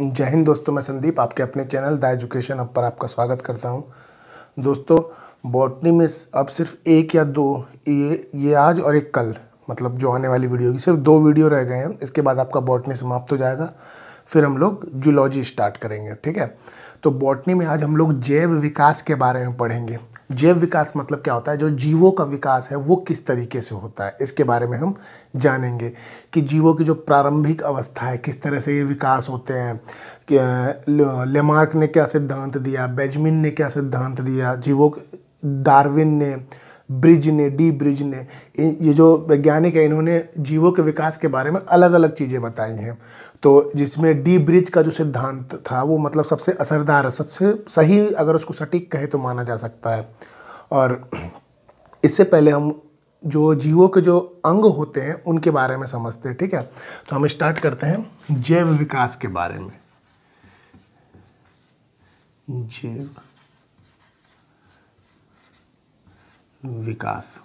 जय हिंद दोस्तों मैं संदीप आपके अपने चैनल द एजुकेशन हब पर आपका स्वागत करता हूं दोस्तों बॉटनी में अब सिर्फ एक या दो ये ये आज और एक कल मतलब जो आने वाली वीडियो की सिर्फ दो वीडियो रह गए हैं इसके बाद आपका बॉटनी समाप्त हो जाएगा फिर हम लोग जूलॉजी स्टार्ट करेंगे ठीक है तो बॉटनी में आज हम लोग जैव विकास के बारे में पढ़ेंगे जैव विकास मतलब क्या होता है जो जीवों का विकास है वो किस तरीके से होता है इसके बारे में हम जानेंगे कि जीवों की जो प्रारंभिक अवस्था है किस तरह से ये विकास होते हैं लेमार्क ने क्या सिद्धांत दिया बेजमिन ने क्या सिद्धांत दिया जीवों डार्विन ने ब्रिज ने डी ब्रिज ने ये जो वैज्ञानिक है इन्होंने जीवों के विकास के बारे में अलग अलग चीज़ें बताई हैं तो जिसमें डी ब्रिज का जो सिद्धांत था वो मतलब सबसे असरदार है सबसे सही अगर उसको सटीक कहे तो माना जा सकता है और इससे पहले हम जो जीवों के जो अंग होते हैं उनके बारे में समझते हैं ठीक है तो हम स्टार्ट करते हैं जैव विकास के बारे में जैव विकास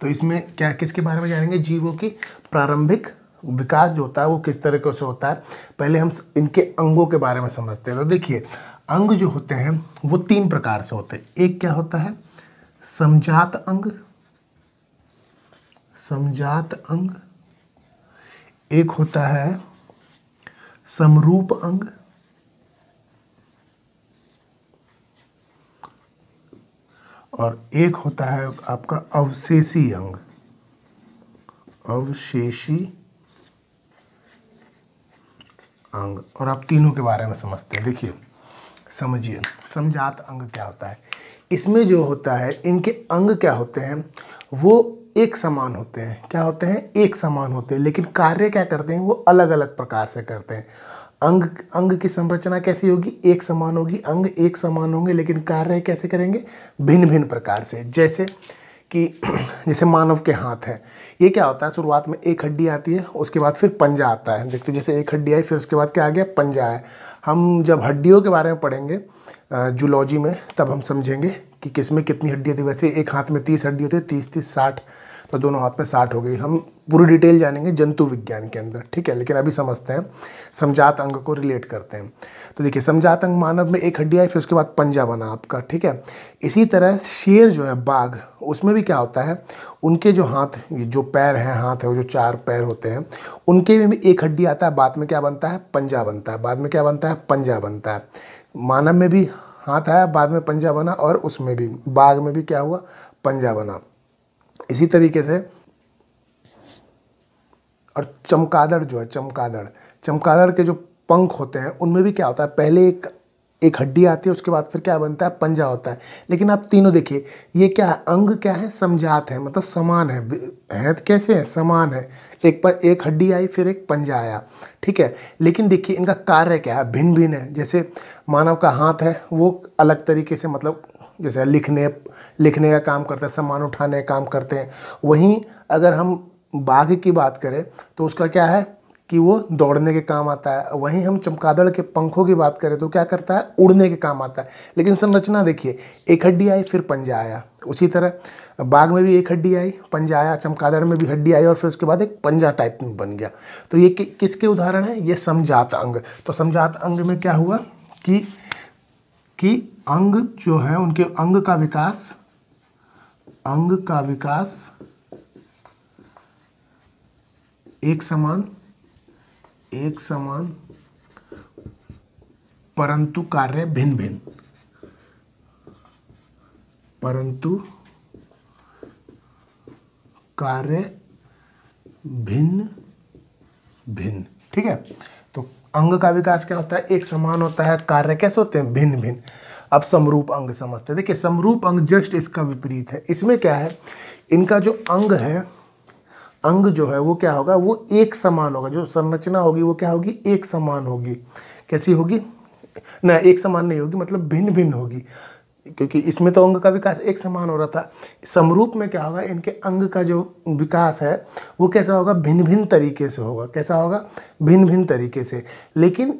तो इसमें क्या किसके बारे में जानेंगे जीवों की प्रारंभिक विकास जो होता है वो किस तरीके से होता है पहले हम इनके अंगों के बारे में समझते हैं तो देखिए अंग जो होते हैं वो तीन प्रकार से होते हैं एक क्या होता है समझात अंग समझात अंग एक होता है समरूप अंग और एक होता है आपका अवशेषी अंग अवशेषी अंग और आप तीनों के बारे में समझते हैं देखिए समझिए समझात अंग क्या होता है इसमें जो होता है इनके अंग क्या होते हैं वो एक समान होते हैं क्या होते हैं एक समान होते हैं लेकिन कार्य क्या करते हैं वो अलग अलग प्रकार से करते हैं अंग अंग की संरचना कैसी होगी एक समान होगी अंग एक समान होंगे लेकिन कार्य कैसे करेंगे भिन्न भिन्न प्रकार से जैसे कि जैसे मानव के हाथ हैं ये क्या होता है शुरुआत में एक हड्डी आती है उसके बाद फिर पंजा आता है देखते जैसे एक हड्डी आई फिर उसके बाद क्या आ गया पंजा है हम जब हड्डियों के बारे में पढ़ेंगे जूलॉजी में तब हम समझेंगे कि किस में कितनी हड्डी होती है वैसे एक हाथ में तीस हड्डी होती है तीस तीस साठ तो दोनों हाथ में साठ हो गई हम पूरी डिटेल जानेंगे जंतु विज्ञान के अंदर ठीक है लेकिन अभी समझते हैं समझात अंग को रिलेट करते हैं तो देखिए समझात अंग मानव में एक हड्डी आई फिर उसके बाद पंजा बना आपका ठीक है इसी तरह शेर जो है बाघ उसमें भी क्या होता है उनके जो हाथ जो पैर हैं हाथ है वो जो चार पैर होते हैं उनके में भी एक हड्डी आता है बाद में क्या बनता है पंजा बनता है बाद में क्या बनता है पंजा बनता है मानव में भी हाथ आया बाद में पंजा बना और उसमें भी बाघ में भी क्या हुआ पंजा बना इसी तरीके से और चमकादड़ जो है चमकादड़ चमकादड़ के जो पंख होते हैं उनमें भी क्या होता है पहले एक एक हड्डी आती है उसके बाद फिर क्या बनता है पंजा होता है लेकिन आप तीनों देखिए ये क्या है अंग क्या है समझात है मतलब समान है है तो कैसे है समान है एक पर एक हड्डी आई फिर एक पंजा आया ठीक है लेकिन देखिए इनका कार्य क्या है भिन्न भिन्न है जैसे मानव का हाथ है वो अलग तरीके से मतलब जैसे लिखने लिखने का काम करते हैं सामान उठाने का काम करते हैं वहीं अगर हम बाघ की बात करें तो उसका क्या है कि वो दौड़ने के काम आता है वहीं हम चमकादड़ के पंखों की बात करें तो क्या करता है उड़ने के काम आता है लेकिन संरचना देखिए एक हड्डी आई फिर पंजा आया उसी तरह बाघ में भी एक हड्डी आई पंजा आया चमकादड़ में भी हड्डी आई और फिर उसके बाद एक पंजा टाइप में बन गया तो ये कि, किसके उदाहरण है ये समझात अंग तो समझात अंग में क्या हुआ कि कि अंग जो है उनके अंग का विकास अंग का विकास एक समान एक समान परंतु कार्य भिन्न भिन्न परंतु कार्य भिन्न भिन्न ठीक है तो अंग का विकास क्या होता है एक समान होता है कार्य कैसे होते हैं भिन्न भिन्न अब समरूप अंग समझते हैं देखिए समरूप अंग जस्ट इसका विपरीत है इसमें क्या है इनका जो अंग है अंग जो है वो क्या होगा वो एक समान होगा जो संरचना होगी वो क्या होगी एक समान होगी कैसी होगी ना एक समान नहीं होगी मतलब भिन्न भिन्न होगी क्योंकि इसमें तो अंग का विकास एक समान हो रहा था समरूप में क्या होगा इनके अंग का जो विकास है वो कैसा होगा भिन्न भिन्न तरीके से होगा कैसा होगा भिन्न भिन्न तरीके से लेकिन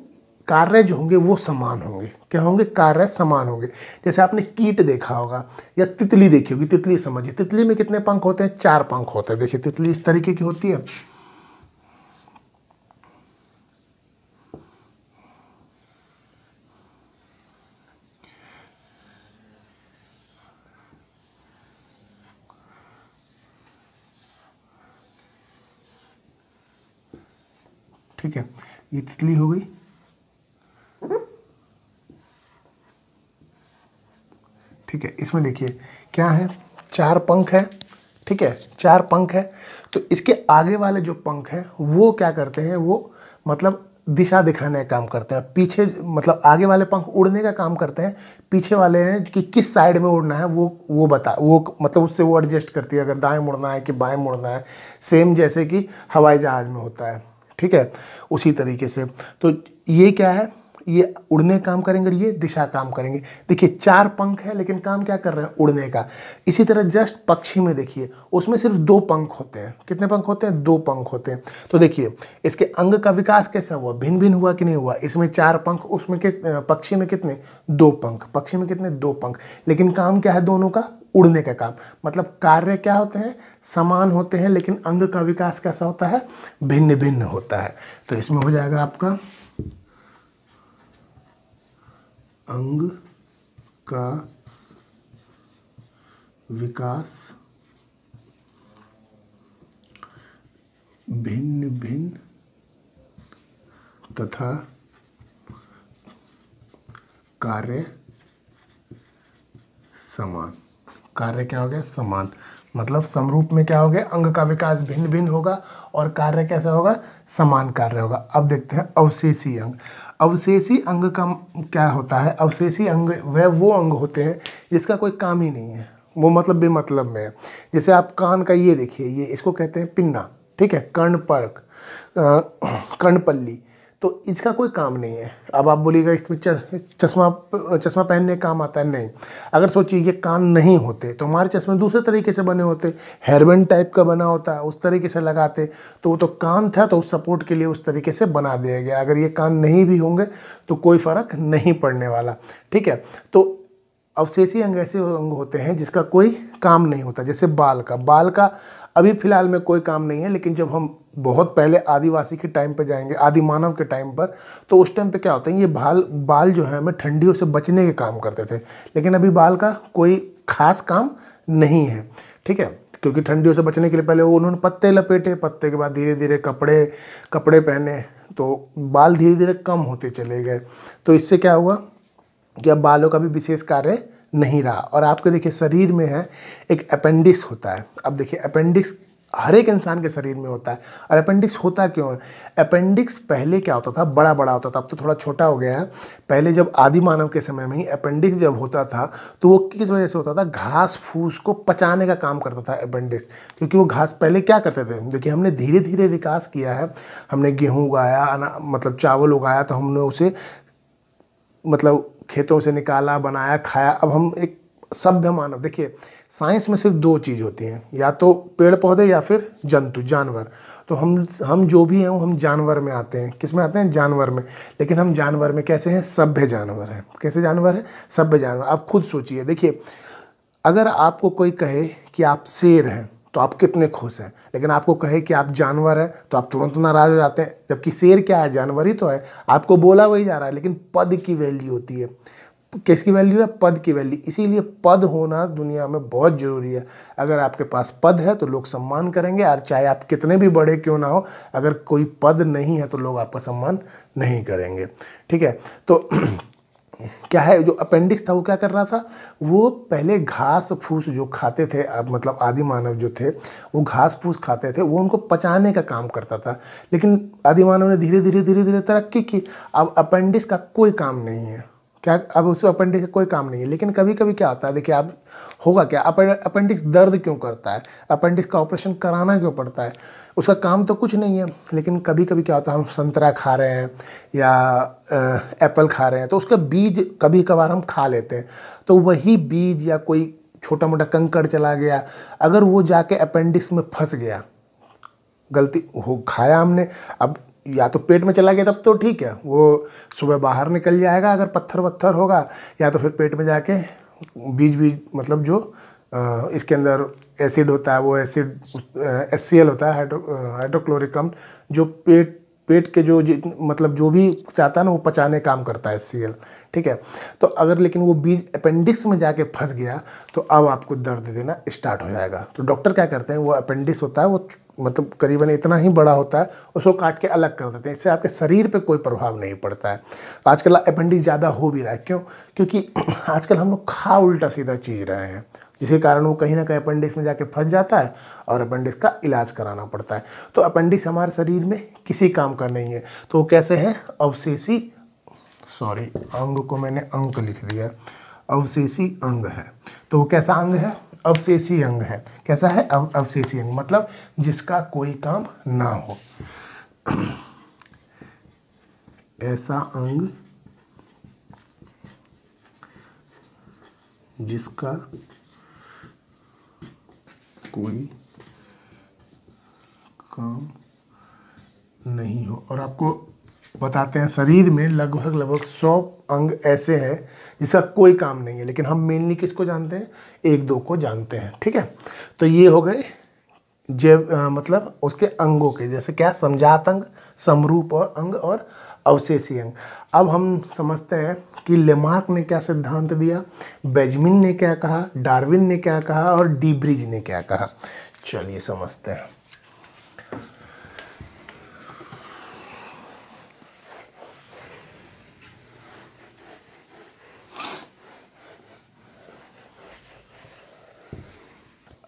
कार्य जो होंगे वो समान होंगे क्या होंगे कार्य समान होंगे जैसे आपने कीट देखा होगा या तितली देखी होगी तितली समझिए तितली में कितने पंख होते हैं चार पंख होते हैं देखिए तितली इस तरीके की होती है ठीक है ये तितली हो गई ठीक है इसमें देखिए क्या है चार पंख है ठीक है चार पंख है तो इसके आगे वाले जो पंख हैं वो क्या करते हैं वो मतलब दिशा दिखाने का काम करते हैं पीछे मतलब आगे वाले पंख उड़ने का काम करते हैं पीछे वाले हैं कि किस साइड में उड़ना है वो वो बता वो मतलब उससे वो एडजस्ट करती है अगर दाएं मुड़ना है कि बाएं मुड़ना है सेम जैसे कि हवाई जहाज़ में होता है ठीक है उसी तरीके से तो ये क्या है ये उड़ने काम करेंगे ये दिशा काम करेंगे देखिए चार पंख है लेकिन काम क्या कर रहे हैं उड़ने का इसी तरह जस्ट पक्षी में देखिए उसमें सिर्फ दो पंख होते हैं कितने पंख होते हैं दो पंख होते हैं तो देखिए इसके अंग का विकास कैसा हुआ भिन्न भिन्न हुआ कि नहीं हुआ इसमें चार पंख उसमें किस पक्षी में कितने दो पंख पक्षी में कितने दो पंख लेकिन काम क्या है दोनों का उड़ने का काम मतलब कार्य क्या होते हैं समान होते हैं लेकिन अंग का विकास कैसा होता है भिन्न भिन्न होता है तो इसमें हो जाएगा आपका अंग का विकास भिन्न भिन्न तथा कार्य समान कार्य क्या हो गया समान मतलब समरूप में क्या हो गया अंग का विकास भिन्न भिन्न होगा और कार्य कैसा होगा समान कार्य होगा अब देखते हैं अवशेषी अंग अवशेषी अंग का क्या होता है अवशेषी अंग वह वो अंग होते हैं जिसका कोई काम ही नहीं है वो मतलब बेमतलब में है जैसे आप कान का ये देखिए ये इसको कहते हैं पिन्ना ठीक है कर्णपर्क कर्णपल्ली तो इसका कोई काम नहीं है अब आप बोलिएगा इसमें चश्मा चश्मा पहनने का काम आता है नहीं अगर सोचिए ये कान नहीं होते तो हमारे चश्मे दूसरे तरीके से बने होते हेयरबैंड टाइप का बना होता है उस तरीके से लगाते तो वो तो कान था तो उस सपोर्ट के लिए उस तरीके से बना दिया गया अगर ये कान नहीं भी होंगे तो कोई फ़र्क नहीं पड़ने वाला ठीक है तो अवशेषी अंग ऐसे अंग होते हैं जिसका कोई काम नहीं होता जैसे बाल का बाल का अभी फ़िलहाल में कोई काम नहीं है लेकिन जब हम बहुत पहले आदिवासी के टाइम पे जाएंगे आदि मानव के टाइम पर तो उस टाइम पे क्या होता है ये बाल बाल जो है हमें ठंडियों से बचने के काम करते थे लेकिन अभी बाल का कोई खास काम नहीं है ठीक है क्योंकि ठंडियों से बचने के लिए पहले वो उन्होंने पत्ते लपेटे पत्ते के बाद धीरे धीरे कपड़े कपड़े पहने तो बाल धीरे धीरे कम होते चले गए तो इससे क्या हुआ कि अब बालों का भी विशेष कार्य नहीं रहा और आपके देखिए शरीर में है एक अपेंडिक्स होता है अब देखिए अपेंडिक्स हर एक इंसान के शरीर में होता है और अपेंडिक्स होता क्यों है अपेंडिक्स पहले क्या होता था बड़ा बड़ा होता था अब तो थोड़ा छोटा हो गया है पहले जब आदि मानव के समय में ही अपेंडिक्स जब होता था तो वो किस वजह से होता था घास फूस को पचाने का काम करता था अपेंडिक्स क्योंकि वो घास पहले क्या करते थे देखिए हमने धीरे धीरे विकास किया है हमने गेहूँ उगाया मतलब चावल उगाया तो हमने उसे मतलब खेतों से निकाला बनाया खाया अब हम एक सभ्य मानव देखिए साइंस में सिर्फ दो चीज़ होती हैं या तो पेड़ पौधे या फिर जंतु जानवर तो हम हम जो भी हैं वो हम जानवर में आते हैं किस में आते हैं जानवर में लेकिन हम जानवर में कैसे हैं सभ्य जानवर हैं कैसे जानवर हैं सभ्य जानवर आप खुद सोचिए देखिए अगर आपको कोई कहे कि आप शेर हैं तो आप कितने खुश हैं लेकिन आपको कहे कि आप जानवर हैं तो आप तुरंत नाराज़ हो जाते हैं जबकि शेर क्या है जानवर ही तो है आपको बोला वही जा रहा है लेकिन पद की वैल्यू होती है किसकी वैल्यू है पद की वैल्यू इसीलिए पद होना दुनिया में बहुत ज़रूरी है अगर आपके पास पद है तो लोग सम्मान करेंगे और चाहे आप कितने भी बड़े क्यों ना हो अगर कोई पद नहीं है तो लोग आपका सम्मान नहीं करेंगे ठीक है तो क्या है जो अपेंडिक्स था वो क्या कर रहा था वो पहले घास फूस जो खाते थे अब मतलब आदि मानव जो थे वो घास फूस खाते थे वो उनको पचाने का काम करता था लेकिन आदि मानव ने धीरे धीरे धीरे धीरे तरक्की की अब अपेंडिक्स का कोई काम नहीं है क्या अब उस अपेंडिक्स का कोई काम नहीं है लेकिन कभी कभी क्या आता है देखिए आप होगा क्या अपेंडिक्स दर्द क्यों करता है अपेंडिक्स का ऑपरेशन कराना क्यों पड़ता है उसका काम तो कुछ नहीं है लेकिन कभी कभी क्या होता है हम संतरा खा रहे हैं या एप्पल खा रहे हैं तो उसका बीज कभी कभार हम खा लेते हैं तो वही बीज या कोई छोटा मोटा कंकड़ चला गया अगर वो जाके अपेंडिक्स में फंस गया गलती हो खाया हमने अब या तो पेट में चला गया तब तो ठीक है वो सुबह बाहर निकल जाएगा अगर पत्थर वत्थर होगा या तो फिर पेट में जाके बीज बीज मतलब जो इसके अंदर एसिड होता है वो एसिड एस सी एल होता है हाइड्रोक्लोरिक अम्ल जो पेट पेट के जो मतलब जो भी चाहता है ना वो पचाने काम करता है एस सी एल ठीक है तो अगर लेकिन वो बीज अपेंडिक्स में जाके फंस गया तो अब आपको दर्द देना स्टार्ट हो जाएगा तो डॉक्टर क्या करते हैं वो अपेंडिक्स होता है वो मतलब करीबन इतना ही बड़ा होता है उसको काट के अलग कर देते हैं इससे आपके शरीर पे कोई प्रभाव नहीं पड़ता है आजकल अपेंडिक्स ज़्यादा हो भी रहा है क्यों क्योंकि आजकल हम लोग खा उल्टा सीधा चीज रहे हैं जिसके कारण वो कहीं ना कहीं अपेंडिक्स में जाके फंस जाता है और अपेंडिक्स का इलाज कराना पड़ता है तो अपेंडिक्स हमारे शरीर में किसी काम का नहीं है तो वो कैसे हैं अवशेषी सॉरी अंग को मैंने अंक लिख दिया अवशेषी अंग है तो वो कैसा अंग है अवशेषी अंग है कैसा है अव, अवशेषी अंग मतलब जिसका कोई काम ना हो ऐसा अंग जिसका कोई काम नहीं हो और आपको बताते हैं शरीर में लगभग लगभग सौ अंग ऐसे हैं जिसका कोई काम नहीं है लेकिन हम मेनली किसको जानते हैं एक दो को जानते हैं ठीक है तो ये हो गए जैव मतलब उसके अंगों के जैसे क्या समझात अंग समरूप और अंग और अवशेषी अंग अब हम समझते हैं कि लेमार्क ने क्या सिद्धांत दिया बेजमिन ने क्या कहा डार्विन ने क्या कहा और डीब्रिज ने क्या कहा चलिए समझते हैं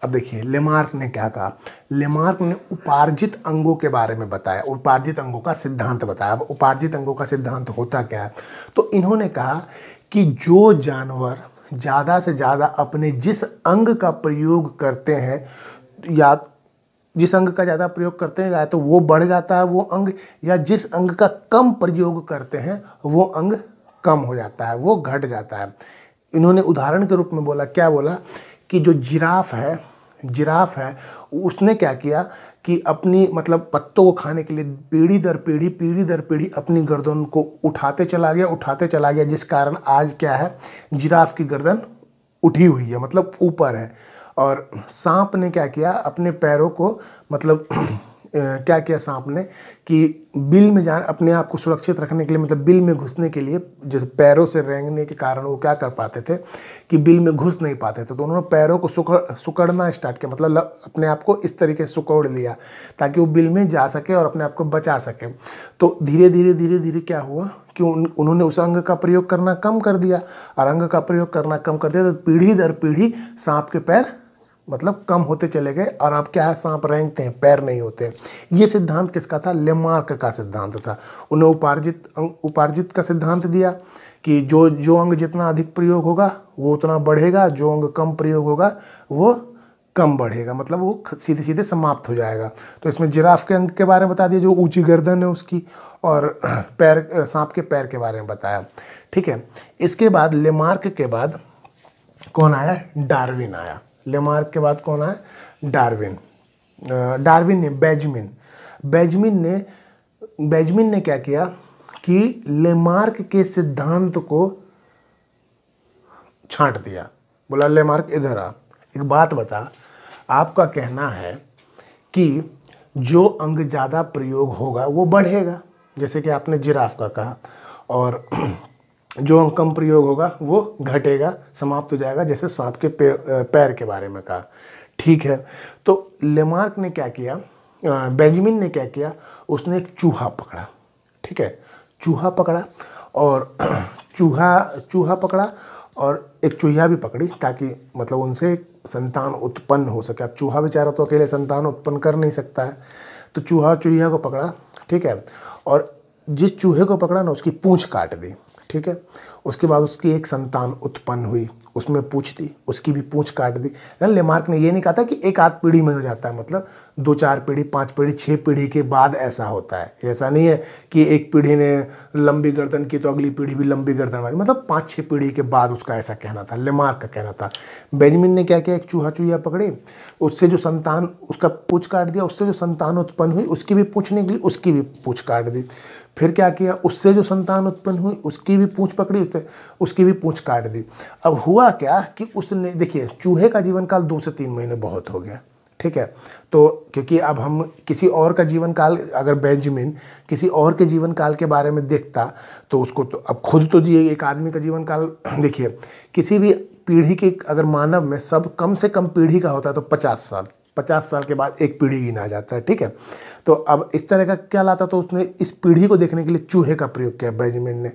अब देखिए लेमार्क ने क्या कहा लेमार्क ने उपार्जित अंगों के बारे में बताया उपार्जित अंगों का सिद्धांत बताया अब उपार्जित अंगों का सिद्धांत होता क्या है तो इन्होंने कहा कि जो जानवर ज़्यादा से ज़्यादा अपने जिस अंग का प्रयोग करते हैं या जिस अंग का ज़्यादा प्रयोग करते हैं या तो वो बढ़ जाता है वो अंग या जिस अंग का कम प्रयोग करते हैं वो अंग कम हो जाता है वो घट जाता है इन्होंने उदाहरण के रूप में बोला क्या बोला कि जो जिराफ है जिराफ है उसने क्या किया कि अपनी मतलब पत्तों को खाने के लिए पीढ़ी दर पीढ़ी पीढ़ी दर पीढ़ी अपनी गर्दन को उठाते चला गया उठाते चला गया जिस कारण आज क्या है जिराफ की गर्दन उठी हुई है मतलब ऊपर है और सांप ने क्या किया अपने पैरों को मतलब क्या किया सांप ने कि बिल में जा अपने आप को सुरक्षित रखने के लिए मतलब बिल में घुसने के लिए जैसे पैरों से रेंगने के कारण वो क्या कर पाते थे कि बिल में घुस नहीं पाते थे तो उन्होंने पैरों को सुकड़ सुकड़ना स्टार्ट किया मतलब अपने आप को इस तरीके से सुकड़ लिया ताकि वो बिल में जा सके और अपने आप को बचा सके तो धीरे धीरे धीरे धीरे क्या हुआ कि उन उन्होंने उस अंग का प्रयोग करना कम कर दिया और अंग का प्रयोग करना कम कर दिया तो पीढ़ी दर पीढ़ी सांप के पैर मतलब कम होते चले गए और अब क्या है सांप रेंगते हैं पैर नहीं होते ये सिद्धांत किसका था लेमार्क का सिद्धांत था उन्हें उपार्जित उपार्जित का सिद्धांत दिया कि जो जो अंग जितना अधिक प्रयोग होगा वो उतना बढ़ेगा जो अंग कम प्रयोग होगा वो कम बढ़ेगा मतलब वो सीधे सीधे समाप्त हो जाएगा तो इसमें जिराफ के अंग के बारे में बता दिया जो ऊंची गर्दन है उसकी और पैर सांप के पैर के बारे में बताया ठीक है इसके बाद लेमार्क के बाद कौन आया डार्विन आया लेमार्क के बाद कौन है डार्विन डार्विन ने बेजमिन बेजमिन ने बेजमिन ने क्या किया कि लेमार्क के सिद्धांत को छांट दिया बोला लेमार्क इधर आ एक बात बता आपका कहना है कि जो अंग ज़्यादा प्रयोग होगा वो बढ़ेगा जैसे कि आपने जिराफ का कहा और जो अंकम प्रयोग होगा वो घटेगा समाप्त हो जाएगा जैसे सांप के पैर के बारे में कहा ठीक है तो लेमार्क ने क्या किया बेंजामिन ने क्या किया उसने एक चूहा पकड़ा ठीक है चूहा पकड़ा और चूहा चूहा पकड़ा और एक चूहा भी पकड़ी ताकि मतलब उनसे संतान उत्पन्न हो सके अब चूहा बेचारा तो अकेले संतान उत्पन्न कर नहीं सकता है तो चूहा चूहिया को पकड़ा ठीक है और जिस चूहे को पकड़ा ना उसकी पूँछ काट दी ठीक है उसके बाद उसकी एक संतान उत्पन्न हुई उसमें पूछ दी उसकी भी पूछ काट दी लेमार्क ने ये नहीं कहा था कि एक आध पीढ़ी में हो जाता है मतलब दो चार पीढ़ी पाँच पीढ़ी छः पीढ़ी के बाद ऐसा होता है ऐसा नहीं है कि एक पीढ़ी ने लंबी गर्दन की तो अगली पीढ़ी भी लंबी गर्दन वाली मतलब पाँच छः पीढ़ी के बाद उसका ऐसा कहना था लेमार का कहना था बेंजमिन ने क्या किया एक चूहा चूहिया पकड़े उससे जो संतान उसका पूछ काट दिया उससे जो संतान उत्पन्न हुई उसकी भी पूछ निकली उसकी भी पूछ काट दी फिर क्या किया उससे जो संतान उत्पन्न हुई उसकी भी पूछ पकड़ी उससे उसकी भी पूछ काट दी अब हुआ क्या कि उसने देखिए चूहे का जीवन काल दो से तीन महीने बहुत हो गया ठीक है तो क्योंकि अब हम किसी और का जीवन काल अगर बेंजामिन किसी और के जीवन काल के बारे में देखता तो उसको तो अब खुद तो जिए एक आदमी का जीवन काल देखिए किसी भी पीढ़ी के अगर मानव में सब कम से कम पीढ़ी का होता है तो पचास साल पचास साल के बाद एक पीढ़ी गिना जाता है ठीक है तो अब इस तरह का क्या लाता तो उसने इस पीढ़ी को देखने के लिए चूहे का प्रयोग किया बेंजामिन ने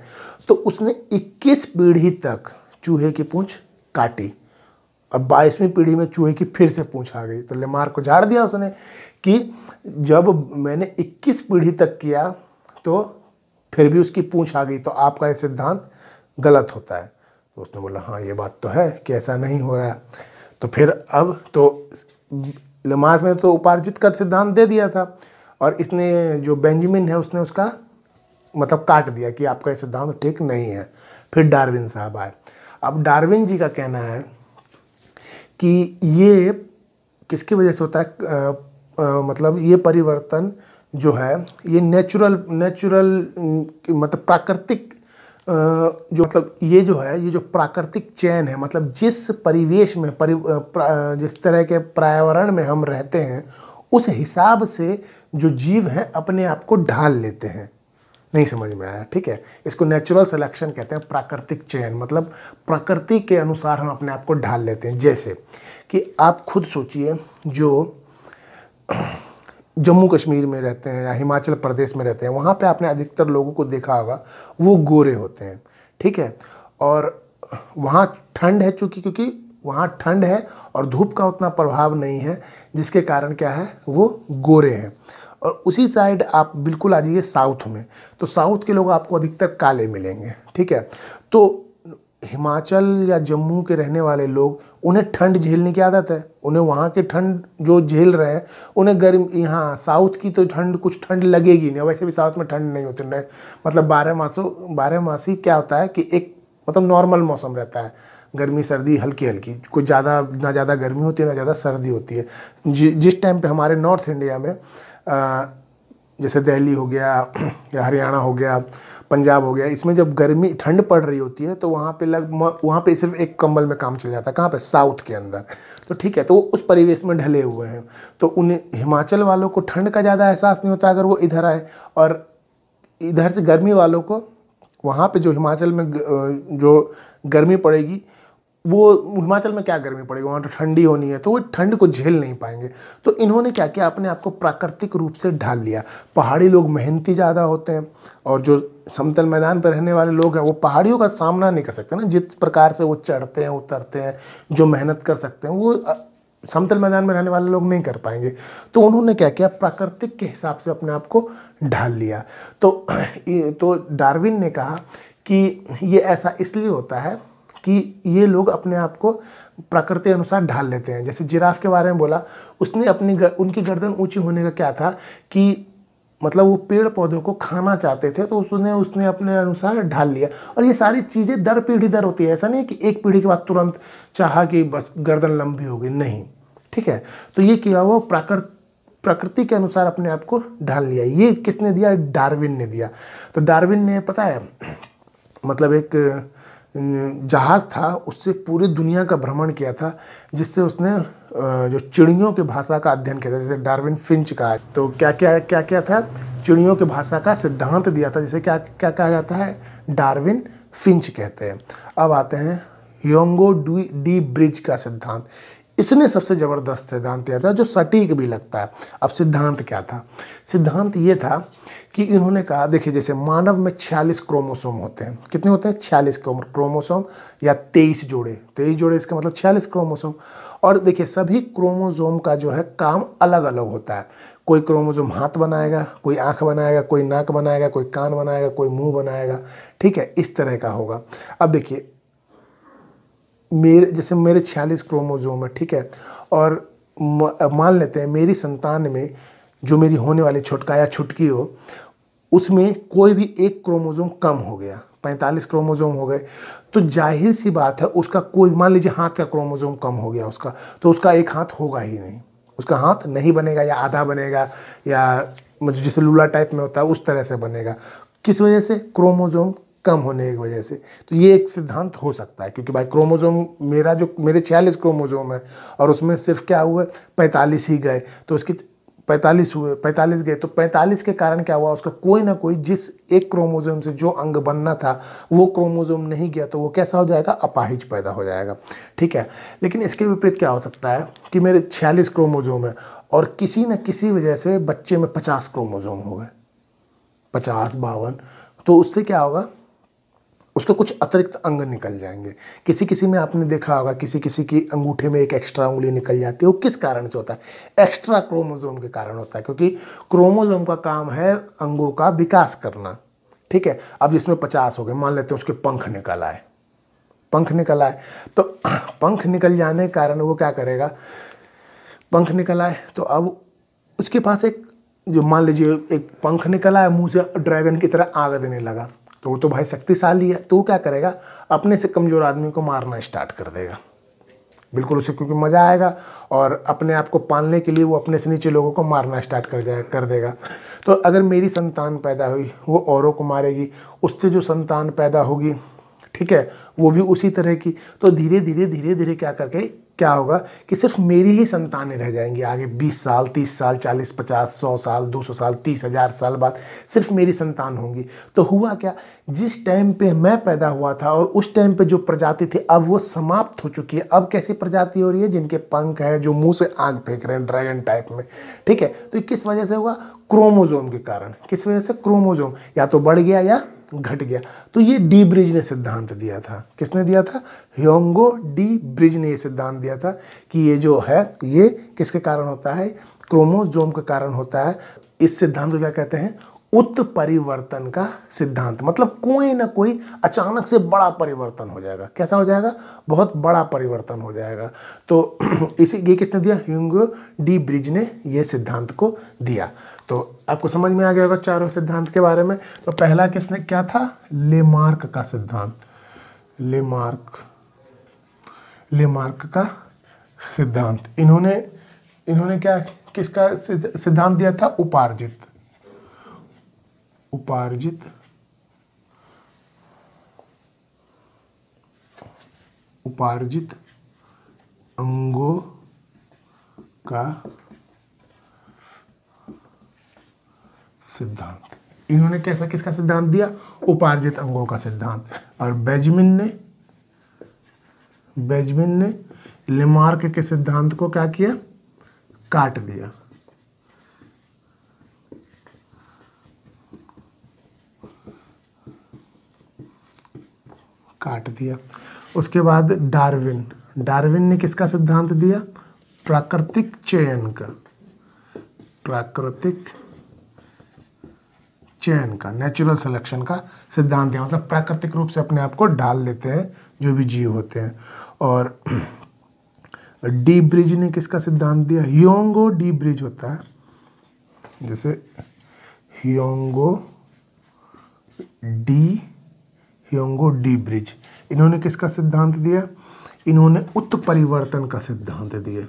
तो उसने 21 पीढ़ी तक चूहे की पूँछ काटी अब बाईसवीं पीढ़ी में चूहे की फिर से पूछ आ गई तो लेमार को झाड़ दिया उसने कि जब मैंने 21 पीढ़ी तक किया तो फिर भी उसकी पूछ आ गई तो आपका ये सिद्धांत गलत होता है तो उसने बोला हाँ ये बात तो है कि ऐसा नहीं हो रहा है तो फिर अब तो लेमार्क ने तो उपार्जित का सिद्धांत दे दिया था और इसने जो बेंजामिन है उसने उसका मतलब काट दिया कि आपका ये सिद्धांत ठीक नहीं है फिर डार्विन साहब आए अब डार्विन जी का कहना है कि ये किसकी वजह से होता है आ, आ, मतलब ये परिवर्तन जो है ये नेचुरल नेचुरल मतलब प्राकृतिक जो मतलब ये जो है ये जो प्राकृतिक चयन है मतलब जिस परिवेश में परि जिस तरह के पर्यावरण में हम रहते हैं उस हिसाब से जो जीव हैं अपने आप को ढाल लेते हैं नहीं समझ में आया ठीक है इसको नेचुरल सिलेक्शन कहते हैं प्राकृतिक चयन मतलब प्रकृति के अनुसार हम अपने आप को ढाल लेते हैं जैसे कि आप खुद सोचिए जो जम्मू कश्मीर में रहते हैं या हिमाचल प्रदेश में रहते हैं वहाँ पे आपने अधिकतर लोगों को देखा होगा वो गोरे होते हैं ठीक है और वहाँ ठंड है चूँकि क्योंकि वहाँ ठंड है और धूप का उतना प्रभाव नहीं है जिसके कारण क्या है वो गोरे हैं और उसी साइड आप बिल्कुल आ जाइए साउथ में तो साउथ के लोग आपको अधिकतर काले मिलेंगे ठीक है तो हिमाचल या जम्मू के रहने वाले लोग उन्हें ठंड झेलने की आदत है उन्हें वहाँ के ठंड जो झेल रहे हैं उन्हें गर्म यहाँ साउथ की तो ठंड कुछ ठंड लगेगी नहीं वैसे भी साउथ में ठंड नहीं होती नहीं मतलब बारह मासों बारह मासी क्या होता है कि एक मतलब नॉर्मल मौसम रहता है गर्मी सर्दी हल्की हल्की कुछ ज़्यादा ना ज़्यादा गर्मी होती है ना ज़्यादा सर्दी होती है जि, जिस टाइम पे हमारे नॉर्थ इंडिया में जैसे दिल्ली हो गया या हरियाणा हो गया पंजाब हो गया इसमें जब गर्मी ठंड पड़ रही होती है तो वहाँ पे लग वहाँ पे सिर्फ एक कंबल में काम चल जाता है कहाँ पे साउथ के अंदर तो ठीक है तो वो उस परिवेश में ढले हुए हैं तो उन हिमाचल वालों को ठंड का ज़्यादा एहसास नहीं होता अगर वो इधर आए और इधर से गर्मी वालों को वहाँ पे जो हिमाचल में जो गर्मी पड़ेगी वो हिमाचल में क्या गर्मी पड़ेगी वहाँ तो ठंडी होनी है तो वो ठंड को झेल नहीं पाएंगे तो इन्होंने क्या किया अपने आप को प्राकृतिक रूप से ढाल लिया पहाड़ी लोग मेहनती ज़्यादा होते हैं और जो समतल मैदान पर रहने वाले लोग हैं वो पहाड़ियों का सामना नहीं कर सकते ना जिस प्रकार से वो चढ़ते हैं उतरते हैं जो मेहनत कर सकते हैं वो समतल मैदान में रहने वाले लोग नहीं कर पाएंगे तो उन्होंने क्या किया प्राकृतिक के हिसाब से अपने आप को ढाल लिया तो तो डार्विन ने कहा कि ये ऐसा इसलिए होता है कि ये लोग अपने आप को प्रकृति अनुसार ढाल लेते हैं जैसे जिराफ के बारे में बोला उसने अपनी गर, उनकी गर्दन ऊंची होने का क्या था कि मतलब वो पेड़ पौधों को खाना चाहते थे तो उसने उसने अपने अनुसार ढाल लिया और ये सारी चीज़ें दर पीढ़ी दर होती है ऐसा नहीं कि एक पीढ़ी के बाद तुरंत चाह कि बस गर्दन लंबी होगी नहीं ठीक है तो ये किया वो प्राकृत प्रकृति के अनुसार अपने आप को ढाल लिया ये किसने दिया डार्विन ने दिया तो डार्विन ने पता है मतलब एक जहाज़ था उससे पूरी दुनिया का भ्रमण किया था जिससे उसने जो चिड़ियों के भाषा का अध्ययन किया था जैसे डार्विन फिंच का है तो क्या क्या क्या क्या था चिड़ियों के भाषा का सिद्धांत दिया था जिसे क्या क्या कहा जाता है डार्विन फिंच कहते हैं अब आते हैं योंगो डी ब्रिज का सिद्धांत इसने सबसे ज़बरदस्त सिद्धांत दिया था जो सटीक भी लगता है अब सिद्धांत क्या था सिद्धांत ये था कि इन्होंने कहा देखिए जैसे मानव में छियालीस क्रोमोसोम होते हैं कितने होते हैं छियालीस क्रोमोसोम या तेईस जोड़े तेईस जोड़े इसका मतलब छियालीस क्रोमोसोम और देखिए सभी क्रोमोसोम का जो है काम अलग अलग होता है कोई क्रोमोजोम हाथ बनाएगा कोई आँख बनाएगा कोई नाक बनाएगा कोई कान बनाएगा कोई मुंह बनाएगा ठीक है इस तरह का होगा अब देखिए मेरे जैसे मेरे छियालीस क्रोमोजोम है ठीक है और मान लेते हैं मेरी संतान में जो मेरी होने वाली छुटका या छुटकी हो उसमें कोई भी एक क्रोमोजोम कम हो गया पैंतालीस क्रोमोजोम हो गए तो जाहिर सी बात है उसका कोई मान लीजिए हाथ का क्रोमोजोम कम हो गया उसका तो उसका एक हाथ होगा ही नहीं उसका हाथ नहीं बनेगा या आधा बनेगा या जैसे लूला टाइप में होता है उस तरह से बनेगा किस वजह से क्रोमोजोम कम होने की वजह से तो ये एक सिद्धांत हो सकता है क्योंकि भाई क्रोमोजोम मेरा जो मेरे छियालीस क्रोमोजोम है और उसमें सिर्फ क्या हुआ पैंतालीस ही गए तो उसकी पैंतालीस हुए पैंतालीस गए तो पैंतालीस के कारण क्या हुआ उसका कोई ना कोई जिस एक क्रोमोजोम से जो अंग बनना था वो क्रोमोजोम नहीं गया तो वो कैसा हो जाएगा अपाहिज पैदा हो जाएगा ठीक है लेकिन इसके विपरीत क्या हो सकता है कि मेरे छियालीस क्रोमोजोम है और किसी न किसी वजह से बच्चे में पचास क्रोमोजोम हो गए पचास बावन तो उससे क्या होगा उसके कुछ अतिरिक्त अंग निकल जाएंगे किसी किसी में आपने देखा होगा किसी किसी की अंगूठे में एक एक्स्ट्रा उंगली निकल जाती है वो किस कारण से होता है एक्स्ट्रा क्रोमोजोम के कारण होता है क्योंकि क्रोमोजोम का काम है अंगों का विकास करना ठीक है अब जिसमें पचास हो गए मान लेते हैं उसके पंख निकल आए पंख निकल आए तो पंख निकल जाने के कारण वो क्या करेगा पंख निकल आए तो अब उसके पास एक जो मान लीजिए एक पंख निकला है मुंह से ड्रैगन की तरह आग देने लगा तो वो तो भाई शक्तिशाली है तो वो क्या करेगा अपने से कमज़ोर आदमी को मारना स्टार्ट कर देगा बिल्कुल उसे क्योंकि मज़ा आएगा और अपने आप को पालने के लिए वो अपने से नीचे लोगों को मारना स्टार्ट कर जाए कर देगा तो अगर मेरी संतान पैदा हुई वो औरों को मारेगी उससे जो संतान पैदा होगी ठीक है वो भी उसी तरह की तो धीरे धीरे धीरे धीरे क्या करके क्या होगा कि सिर्फ मेरी ही संतानें रह जाएंगी आगे 20 साल 30 साल 40 50 100 साल 200 साल तीस हजार साल बाद सिर्फ मेरी संतान होंगी तो हुआ क्या जिस टाइम पे मैं पैदा हुआ था और उस टाइम पे जो प्रजाति थी अब वो समाप्त हो चुकी है अब कैसी प्रजाति हो रही है जिनके पंख हैं जो मुंह से आग फेंक रहे हैं ड्रैगन टाइप में ठीक है तो किस वजह से हुआ क्रोमोजोम के कारण किस वजह से क्रोमोजोम या तो बढ़ गया या घट गया तो ये डी ब्रिज ने सिद्धांत दिया था किसने दिया था ह्योंगो डी ब्रिज ने ये सिद्धांत दिया था कि ये जो है ये किसके कारण होता है क्रोमोजोम के कारण होता है इस सिद्धांत को क्या कहते हैं उत्परिवर्तन का सिद्धांत मतलब कोई ना कोई अचानक से बड़ा परिवर्तन हो जाएगा कैसा हो जाएगा बहुत बड़ा परिवर्तन हो जाएगा तो इसी ये किसने दिया ह्यूंगो डी ब्रिज ने यह सिद्धांत को दिया तो आपको समझ में आ गया होगा चारों सिद्धांत के बारे में तो पहला किसने क्या था लेमार्क का सिद्धांत लेमार्क लेमार्क का सिद्धांत इन्होंने इन्होंने क्या किसका सिद्धांत दिया था उपार्जित उपार्जित उपार्जित अंगों का सिद्धांत इन्होंने कैसा किसका सिद्धांत दिया उपार्जित अंगों का सिद्धांत और बेजमिन ने बेजमिन ने लिमार्क के सिद्धांत को क्या किया काट दिया काट दिया उसके बाद डार्विन डार्विन ने किसका सिद्धांत दिया प्राकृतिक चयन का प्राकृतिक चयन का नेचुरल सिलेक्शन का सिद्धांत है मतलब प्राकृतिक रूप से अपने आप को डाल लेते हैं जो भी जीव होते हैं और डी ब्रिज ने किसका सिद्धांत दिया ह्योंगो डी ब्रिज होता है जैसे ह्योंगो डी ह्योंगो डी ब्रिज इन्होंने किसका सिद्धांत दिया इन्होंने उत्परिवर्तन का सिद्धांत दिया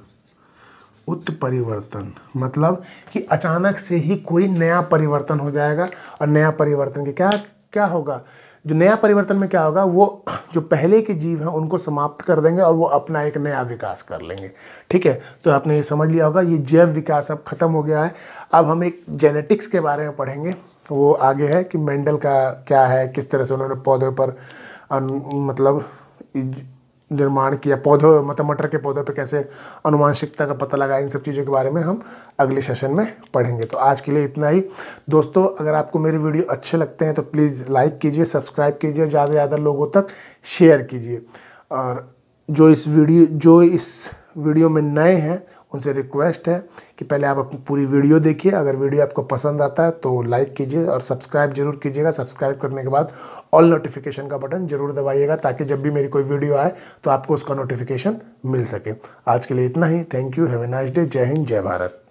उत्परिवर्तन मतलब कि अचानक से ही कोई नया परिवर्तन हो जाएगा और नया परिवर्तन के क्या क्या होगा जो नया परिवर्तन में क्या होगा वो जो पहले के जीव हैं उनको समाप्त कर देंगे और वो अपना एक नया विकास कर लेंगे ठीक है तो आपने ये समझ लिया होगा ये जैव विकास अब ख़त्म हो गया है अब हम एक जेनेटिक्स के बारे में पढ़ेंगे वो आगे है कि मेंडल का क्या है किस तरह से उन्होंने पौधों पर अन, मतलब निर्माण किया पौधों मतलब मटर के पौधों पे कैसे अनुवांशिकता का पता लगा इन सब चीज़ों के बारे में हम अगले सेशन में पढ़ेंगे तो आज के लिए इतना ही दोस्तों अगर आपको मेरे वीडियो अच्छे लगते हैं तो प्लीज़ लाइक कीजिए सब्सक्राइब कीजिए ज़्यादा से ज़्यादा लोगों तक शेयर कीजिए और जो इस वीडियो जो इस वीडियो में नए हैं उनसे रिक्वेस्ट है कि पहले आप अपनी पूरी वीडियो देखिए अगर वीडियो आपको पसंद आता है तो लाइक कीजिए और सब्सक्राइब जरूर कीजिएगा सब्सक्राइब करने के बाद ऑल नोटिफिकेशन का बटन जरूर दबाइएगा ताकि जब भी मेरी कोई वीडियो आए तो आपको उसका नोटिफिकेशन मिल सके आज के लिए इतना ही thank you have a nice day जय हिंद जय भारत